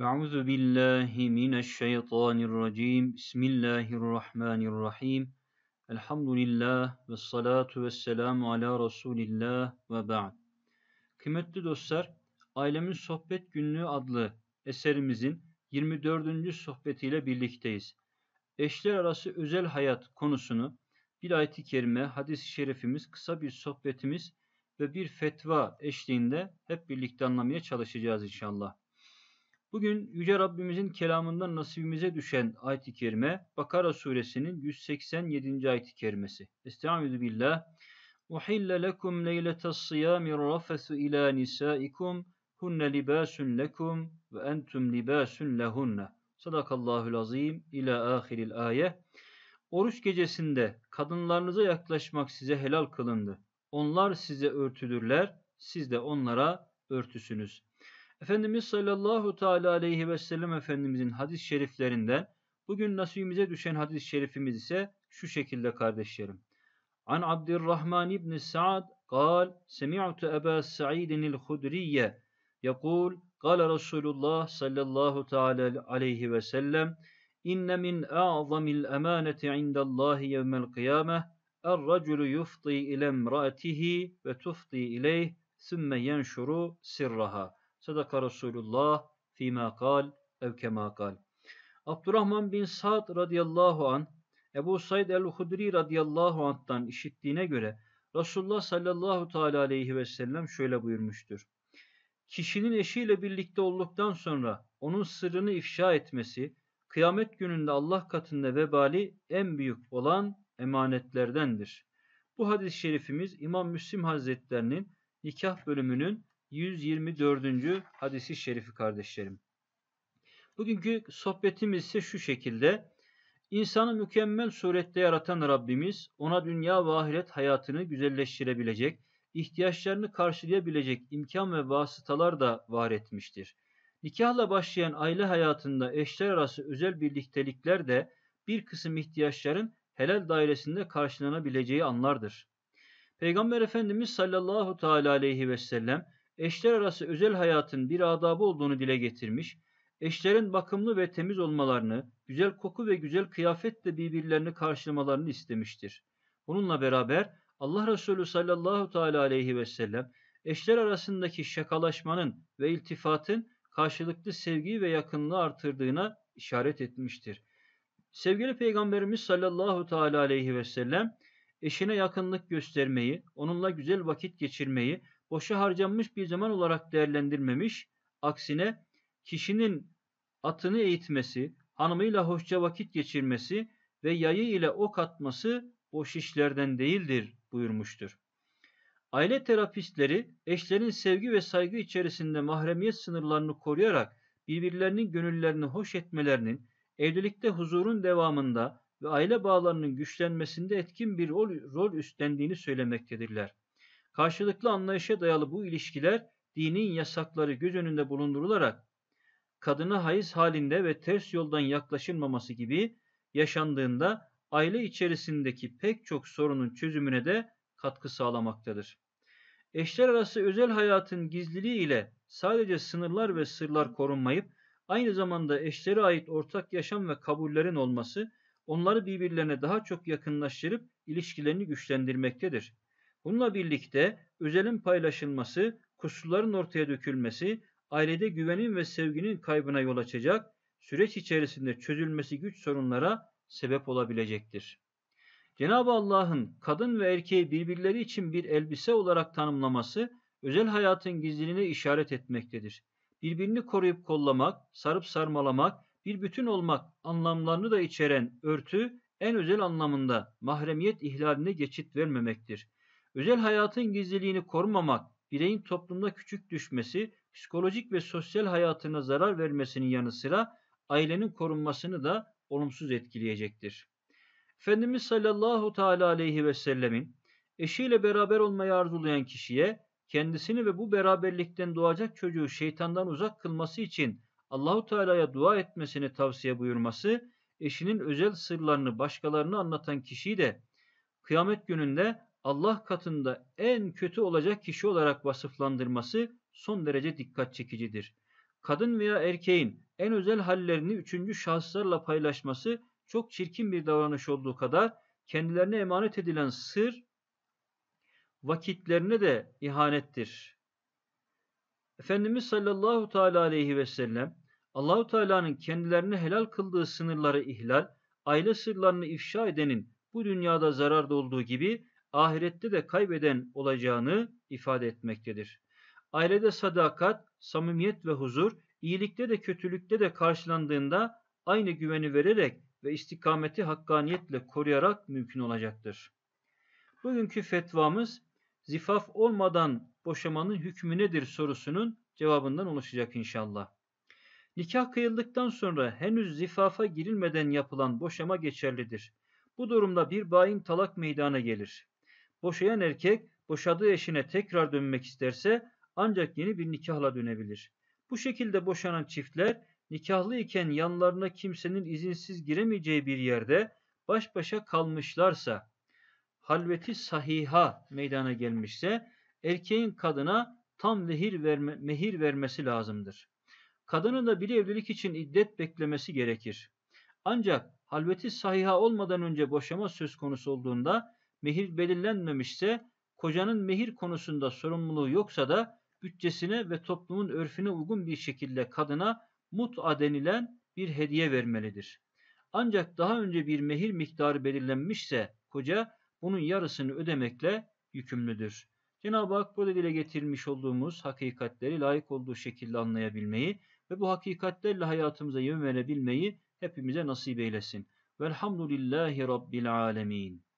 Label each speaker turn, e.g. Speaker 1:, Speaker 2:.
Speaker 1: Euzu billahi mineşşeytanirracim. Bismillahirrahmanirrahim. Elhamdülillah ve salatu ve selamu ala Resulillah ve ba'd. Kıymetli dostlar, Ailemin Sohbet Günlüğü adlı eserimizin 24. sohbetiyle birlikteyiz. Eşler arası özel hayat konusunu bir ayet-i kerime, hadis-i şerifimiz, kısa bir sohbetimiz ve bir fetva eşliğinde hep birlikte anlamaya çalışacağız inşallah. Bugün Yüce Rabbimizin kelamından nasibimize düşen ayet-i kerime Bakara suresinin 187. ayet-i kerimesi. Estaizu billah. Uhille lekum leyletes siyami rafesu ila nisaikum hunne libasun lekum ve entum libasun lehunne. Sadakallahul azim ila ahiril ayet. Oruç gecesinde kadınlarınıza yaklaşmak size helal kılındı. Onlar size örtüdürler, siz de onlara örtüsünüz. Efendimiz sallallahu teala aleyhi ve sellem Efendimizin hadis-i şeriflerinden bugün nasibimize düşen hadis-i şerifimiz ise şu şekilde kardeşlerim. An Abdurrahman ibn Sa'd قال سمعت أبا سعيد الخدري يقول قال رسول الله صلى الله تعالى عليه وسلم إن من أعظم الأمانة عند الله يوم القيامة الرجل يفضي إلى امرأته وتفضي إليه ثم ينشر سرها Sadaka Resulullah fîmâ kal ev kemâ kal. Abdurrahman bin Sa'd radıyallahu an Ebu Said el-Hudri radıyallahu anh'tan işittiğine göre Resulullah sallallahu teala aleyhi ve sellem şöyle buyurmuştur. Kişinin eşiyle birlikte olduktan sonra onun sırrını ifşa etmesi, kıyamet gününde Allah katında vebali en büyük olan emanetlerdendir. Bu hadis-i şerifimiz İmam Müslim Hazretlerinin nikah bölümünün 124. hadisi şerifi kardeşlerim. Bugünkü sohbetimiz ise şu şekilde. İnsanı mükemmel surette yaratan Rabbimiz ona dünya ve ahiret hayatını güzelleştirebilecek, ihtiyaçlarını karşılayabilecek imkan ve vasıtalar da var etmiştir. Nikahla başlayan aile hayatında eşler arası özel birliktelikler de bir kısım ihtiyaçların helal dairesinde karşılanabileceği anlardır. Peygamber Efendimiz sallallahu teala aleyhi ve sellem eşler arası özel hayatın bir adabı olduğunu dile getirmiş, eşlerin bakımlı ve temiz olmalarını, güzel koku ve güzel kıyafetle birbirlerini karşılamalarını istemiştir. Bununla beraber Allah Resulü sallallahu teala aleyhi ve sellem eşler arasındaki şakalaşmanın ve iltifatın karşılıklı sevgiyi ve yakınlığı artırdığına işaret etmiştir. Sevgili Peygamberimiz sallallahu teala aleyhi ve sellem eşine yakınlık göstermeyi, onunla güzel vakit geçirmeyi, boşa harcanmış bir zaman olarak değerlendirmemiş. Aksine kişinin atını eğitmesi, hanımıyla hoşça vakit geçirmesi ve yayı ile ok atması boş işlerden değildir buyurmuştur. Aile terapistleri eşlerin sevgi ve saygı içerisinde mahremiyet sınırlarını koruyarak birbirlerinin gönüllerini hoş etmelerinin, evlilikte huzurun devamında ve aile bağlarının güçlenmesinde etkin bir rol, rol üstlendiğini söylemektedirler. Karşılıklı anlayışa dayalı bu ilişkiler dinin yasakları göz önünde bulundurularak kadına hayız halinde ve ters yoldan yaklaşılmaması gibi yaşandığında aile içerisindeki pek çok sorunun çözümüne de katkı sağlamaktadır. Eşler arası özel hayatın gizliliği ile sadece sınırlar ve sırlar korunmayıp aynı zamanda eşlere ait ortak yaşam ve kabullerin olması onları birbirlerine daha çok yakınlaştırıp ilişkilerini güçlendirmektedir. Bununla birlikte özelin paylaşılması, kusurların ortaya dökülmesi, ailede güvenin ve sevginin kaybına yol açacak, süreç içerisinde çözülmesi güç sorunlara sebep olabilecektir. Cenab-ı Allah'ın kadın ve erkeği birbirleri için bir elbise olarak tanımlaması, özel hayatın gizliliğine işaret etmektedir. Birbirini koruyup kollamak, sarıp sarmalamak, bir bütün olmak anlamlarını da içeren örtü en özel anlamında mahremiyet ihlaline geçit vermemektir. Özel hayatın gizliliğini korumamak, bireyin toplumda küçük düşmesi, psikolojik ve sosyal hayatına zarar vermesinin yanı sıra ailenin korunmasını da olumsuz etkileyecektir. Efendimiz sallallahu teala aleyhi ve sellemin eşiyle beraber olmayı arzulayan kişiye kendisini ve bu beraberlikten doğacak çocuğu şeytandan uzak kılması için Allahu Teala'ya dua etmesini tavsiye buyurması, eşinin özel sırlarını başkalarına anlatan kişiyi de kıyamet gününde Allah katında en kötü olacak kişi olarak vasıflandırması son derece dikkat çekicidir. Kadın veya erkeğin en özel hallerini üçüncü şahıslarla paylaşması çok çirkin bir davranış olduğu kadar kendilerine emanet edilen sır vakitlerine de ihanettir. Efendimiz sallallahu teala aleyhi ve sellem Allahu Teala'nın kendilerine helal kıldığı sınırları ihlal, aile sırlarını ifşa edenin bu dünyada zararda olduğu gibi ahirette de kaybeden olacağını ifade etmektedir. Ailede sadakat, samimiyet ve huzur, iyilikte de kötülükte de karşılandığında aynı güveni vererek ve istikameti hakkaniyetle koruyarak mümkün olacaktır. Bugünkü fetvamız zifaf olmadan boşamanın hükmü nedir sorusunun cevabından oluşacak inşallah. Nikah kıyıldıktan sonra henüz zifafa girilmeden yapılan boşama geçerlidir. Bu durumda bir bayin talak meydana gelir. Boşayan erkek boşadığı eşine tekrar dönmek isterse ancak yeni bir nikahla dönebilir. Bu şekilde boşanan çiftler nikahlı iken yanlarına kimsenin izinsiz giremeyeceği bir yerde baş başa kalmışlarsa, halveti sahiha meydana gelmişse erkeğin kadına tam mehir, verme, mehir vermesi lazımdır. Kadının da bir evlilik için iddet beklemesi gerekir. Ancak halveti sahiha olmadan önce boşama söz konusu olduğunda mehir belirlenmemişse, kocanın mehir konusunda sorumluluğu yoksa da bütçesine ve toplumun örfüne uygun bir şekilde kadına mut'a denilen bir hediye vermelidir. Ancak daha önce bir mehir miktarı belirlenmişse koca bunun yarısını ödemekle yükümlüdür. Cenab-ı Hak burada dile getirmiş olduğumuz hakikatleri layık olduğu şekilde anlayabilmeyi ve bu hakikatlerle hayatımıza yön verebilmeyi hepimize nasip eylesin. Velhamdülillahi Rabbil Alemin.